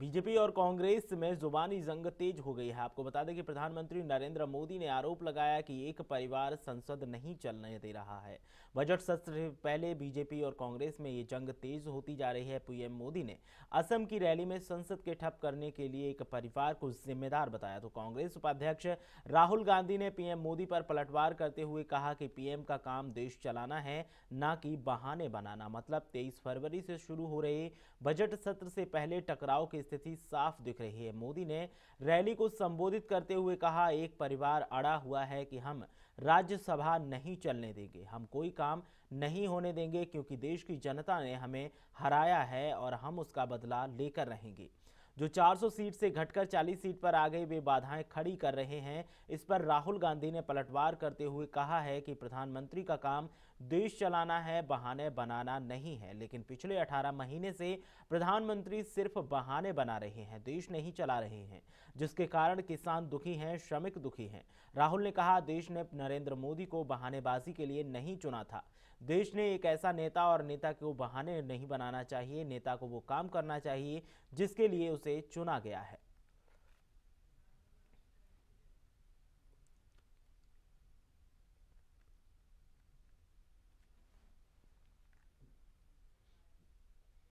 BJP और कांग्रेस में जुबानी जंग तेज हो गई है आपको बता दें कि प्रधानमंत्री नरेंद्र मोदी ने आरोप लगाया कि एक परिवार संसद नहीं चलने दे रहा है बजट सत्र से पहले बीजेपी और कांग्रेस में ये जंग तेज होती जा रही है पीएम मोदी ने असम की रैली में संसद के ठप करने के लिए एक परिवार को जिम्मेदार बताया तो कांग्रेस उपाध्यक्ष राहुल गांधी ने पीएम मोदी पर पलटवार करते हुए कहा कि पीएम का काम देश चलाना है न कि बहाने बनाना मतलब तेईस फरवरी से शुरू हो रहे बजट सत्र से पहले टकराव के स्थिति साफ दिख रही है मोदी ने रैली को संबोधित करते हुए कहा एक परिवार अड़ा हुआ है कि हम राज्यसभा नहीं चलने देंगे हम कोई काम नहीं होने देंगे क्योंकि देश की जनता ने हमें हराया है और हम उसका बदला लेकर रहेंगे जो 400 सीट से घटकर 40 सीट पर आ गई वे बाधाएं खड़ी कर रहे हैं इस पर राहुल गांधी ने पलटवार करते हुए कहा है कि प्रधानमंत्री का काम देश चलाना है बहाने बनाना नहीं है लेकिन पिछले 18 महीने से प्रधानमंत्री सिर्फ बहाने बना रहे हैं देश नहीं चला रहे हैं जिसके कारण किसान दुखी हैं श्रमिक दुखी हैं राहुल ने कहा देश ने नरेंद्र मोदी को बहानेबाजी के लिए नहीं चुना था देश ने एक ऐसा नेता और नेता को बहाने नहीं बनाना चाहिए नेता को वो काम करना चाहिए जिसके लिए उसे से चुना गया है